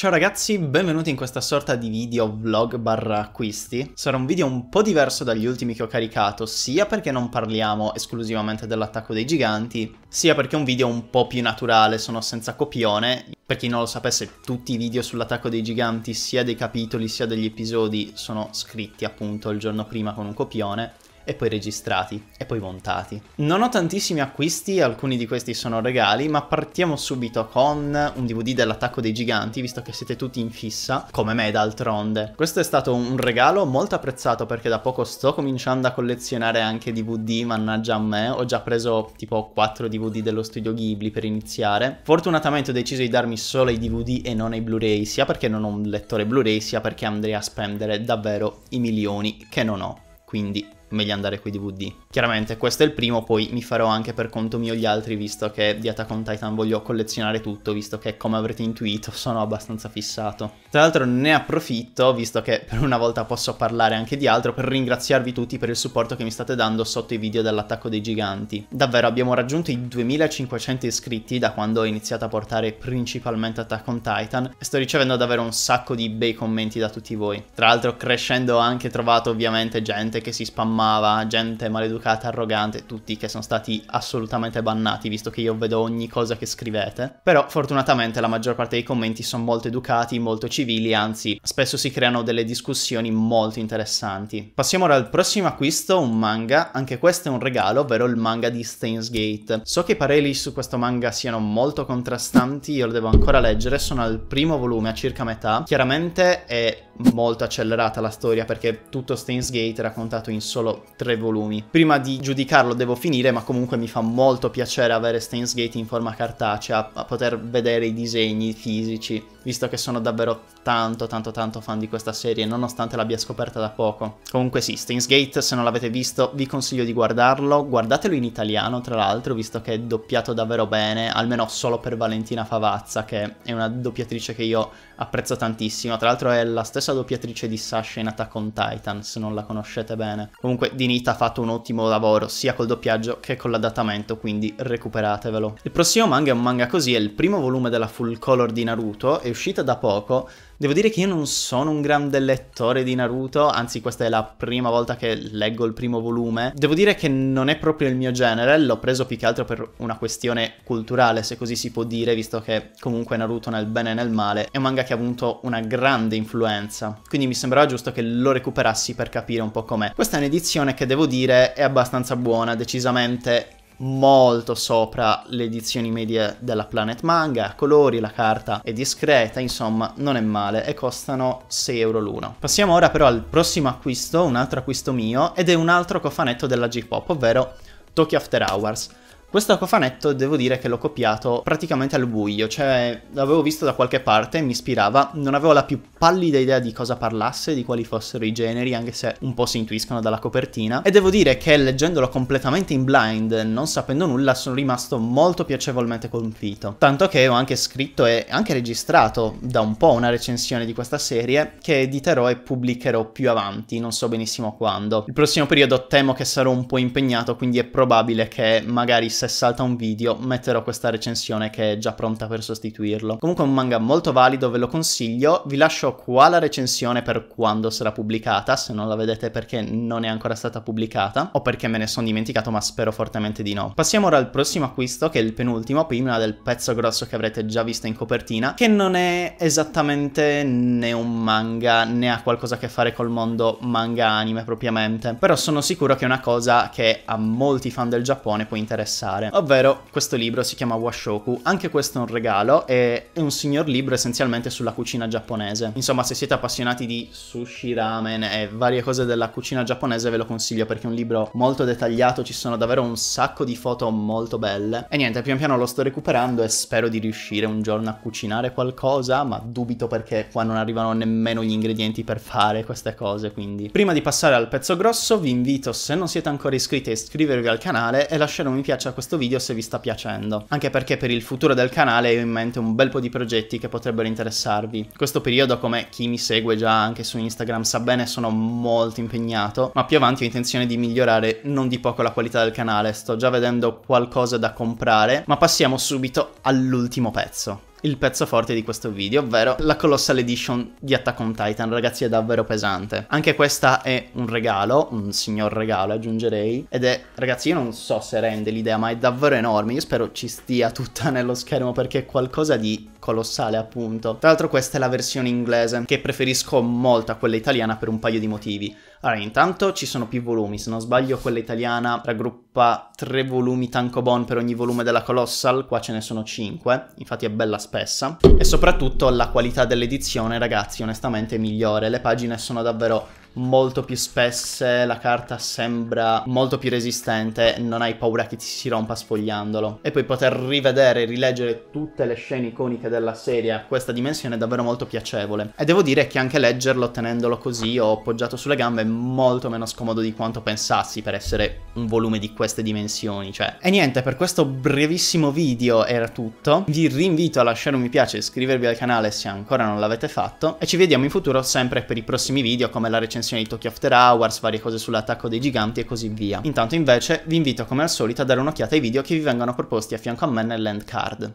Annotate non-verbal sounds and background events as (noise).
Ciao ragazzi, benvenuti in questa sorta di video vlog barra acquisti. Sarà un video un po' diverso dagli ultimi che ho caricato, sia perché non parliamo esclusivamente dell'attacco dei giganti, sia perché è un video un po' più naturale, sono senza copione. Per chi non lo sapesse, tutti i video sull'attacco dei giganti, sia dei capitoli sia degli episodi, sono scritti appunto il giorno prima con un copione e poi registrati e poi montati. Non ho tantissimi acquisti, alcuni di questi sono regali, ma partiamo subito con un DVD dell'attacco dei giganti, visto che siete tutti in fissa, come me d'altronde. Questo è stato un regalo molto apprezzato perché da poco sto cominciando a collezionare anche DVD, mannaggia a me, ho già preso tipo 4 DVD dello studio Ghibli per iniziare. Fortunatamente ho deciso di darmi solo i DVD e non i Blu-ray, sia perché non ho un lettore Blu-ray, sia perché andrei a spendere davvero i milioni che non ho. Quindi meglio andare qui DVD. Chiaramente questo è il primo, poi mi farò anche per conto mio gli altri visto che di Attack on Titan voglio collezionare tutto, visto che come avrete intuito sono abbastanza fissato. Tra l'altro ne approfitto, visto che per una volta posso parlare anche di altro, per ringraziarvi tutti per il supporto che mi state dando sotto i video dell'attacco dei giganti. Davvero abbiamo raggiunto i 2500 iscritti da quando ho iniziato a portare principalmente Attack on Titan e sto ricevendo davvero un sacco di bei commenti da tutti voi. Tra l'altro crescendo ho anche trovato ovviamente gente che si spamma spammava, gente maleducata, arrogante, tutti che sono stati assolutamente bannati, visto che io vedo ogni cosa che scrivete. Però fortunatamente la maggior parte dei commenti sono molto educati, molto civili, anzi spesso si creano delle discussioni molto interessanti. Passiamo ora al prossimo acquisto, un manga, anche questo è un regalo, ovvero il manga di Stains Gate. So che i pareri su questo manga siano molto contrastanti, io lo devo ancora leggere, sono al primo volume, a circa metà. Chiaramente è molto accelerata la storia perché tutto Stains Gate è raccontato in solo solo tre volumi. Prima di giudicarlo devo finire, ma comunque mi fa molto piacere avere Steins Gate in forma cartacea, a poter vedere i disegni fisici visto che sono davvero tanto tanto tanto fan di questa serie, nonostante l'abbia scoperta da poco. Comunque sì, Stainsgate, se non l'avete visto, vi consiglio di guardarlo, guardatelo in italiano tra l'altro, visto che è doppiato davvero bene, almeno solo per Valentina Favazza, che è una doppiatrice che io apprezzo tantissimo, tra l'altro è la stessa doppiatrice di Sasha in Attack on Titan, se non la conoscete bene. Comunque Dinita ha fatto un ottimo lavoro, sia col doppiaggio che con l'adattamento, quindi recuperatevelo. Il prossimo manga è un manga così, è il primo volume della full color di Naruto, è uscita da poco, devo dire che io non sono un grande lettore di Naruto, anzi questa è la prima volta che leggo il primo volume. Devo dire che non è proprio il mio genere, l'ho preso più che altro per una questione culturale, se così si può dire, visto che comunque Naruto nel bene e nel male è un manga che ha avuto una grande influenza. Quindi mi sembrava giusto che lo recuperassi per capire un po' com'è. Questa è un'edizione che devo dire è abbastanza buona, decisamente molto sopra le edizioni medie della Planet Manga, a colori, la carta è discreta, insomma non è male e costano 6 euro l'uno. Passiamo ora però al prossimo acquisto, un altro acquisto mio ed è un altro cofanetto della J-Pop, ovvero Tokyo After Hours. Questo cofanetto devo dire che l'ho copiato praticamente al buio, cioè l'avevo visto da qualche parte, mi ispirava, non avevo la più pallida idea di cosa parlasse, di quali fossero i generi, anche se un po' si intuiscono dalla copertina, e devo dire che leggendolo completamente in blind, non sapendo nulla, sono rimasto molto piacevolmente colpito. Tanto che ho anche scritto e anche registrato da un po' una recensione di questa serie che editerò e pubblicherò più avanti, non so benissimo quando. Il prossimo periodo temo che sarò un po' impegnato, quindi è probabile che magari se salta un video metterò questa recensione che è già pronta per sostituirlo. Comunque è un manga molto valido, ve lo consiglio, vi lascio qua la recensione per quando sarà pubblicata, se non la vedete perché non è ancora stata pubblicata o perché me ne sono dimenticato ma spero fortemente di no. Passiamo ora al prossimo acquisto che è il penultimo, prima del pezzo grosso che avrete già visto in copertina, che non è esattamente né un manga né ha qualcosa a che fare col mondo manga anime propriamente, però sono sicuro che è una cosa che a molti fan del Giappone può interessare pensare. Ovvero, questo libro si chiama Washoku, anche questo è un regalo e è un signor libro essenzialmente sulla cucina giapponese. Insomma, se siete appassionati di sushi, ramen e varie cose della cucina giapponese ve lo consiglio perché è un libro molto dettagliato, ci sono davvero un sacco di foto molto belle. E niente, pian piano lo sto recuperando e spero di riuscire un giorno a cucinare qualcosa, ma dubito perché qua non arrivano nemmeno gli ingredienti per fare queste cose, quindi... Prima di passare al pezzo grosso vi invito, se non siete ancora iscritti, a iscrivervi al canale e lasciare un mi piace a questo video se vi sta piacendo, anche perché per il futuro del canale ho in mente un bel po' di progetti che potrebbero interessarvi. Questo periodo, come chi mi segue già anche su Instagram sa bene, sono molto impegnato, ma più avanti ho intenzione di migliorare non di poco la qualità del canale, sto già vedendo qualcosa da comprare, ma passiamo subito all'ultimo pezzo il pezzo forte di questo video, ovvero la Colossal Edition di Attack on Titan, ragazzi è davvero pesante. Anche questa è un regalo, un signor regalo aggiungerei, ed è, ragazzi io non so se rende l'idea, ma è davvero enorme, io spero ci stia tutta (laughs) nello schermo perché è qualcosa di colossale appunto. Tra l'altro questa è la versione inglese che preferisco molto a quella italiana per un paio di motivi. Allora intanto ci sono più volumi, se non sbaglio quella italiana raggruppa tre volumi tankobon per ogni volume della Colossal, qua ce ne sono cinque, infatti è bella spessa. E soprattutto la qualità dell'edizione ragazzi onestamente è migliore, le pagine sono davvero molto più spesse, la carta sembra molto più resistente, non hai paura che ti si rompa sfogliandolo. E poi poter rivedere e rileggere tutte le scene iconiche della serie a questa dimensione è davvero molto piacevole. E devo dire che anche leggerlo tenendolo così o appoggiato sulle gambe è molto meno scomodo di quanto pensassi per essere un volume di queste dimensioni, cioè. E niente, per questo brevissimo video era tutto. Vi rinvito a lasciare un mi piace e iscrivervi al canale se ancora non l'avete fatto e ci vediamo in futuro sempre per i prossimi video come la recensione recensioni di Tokyo After Hours, varie cose sull'attacco dei giganti e così via. Intanto invece vi invito come al solito a dare un'occhiata ai video che vi vengono proposti a fianco a me nell'end card.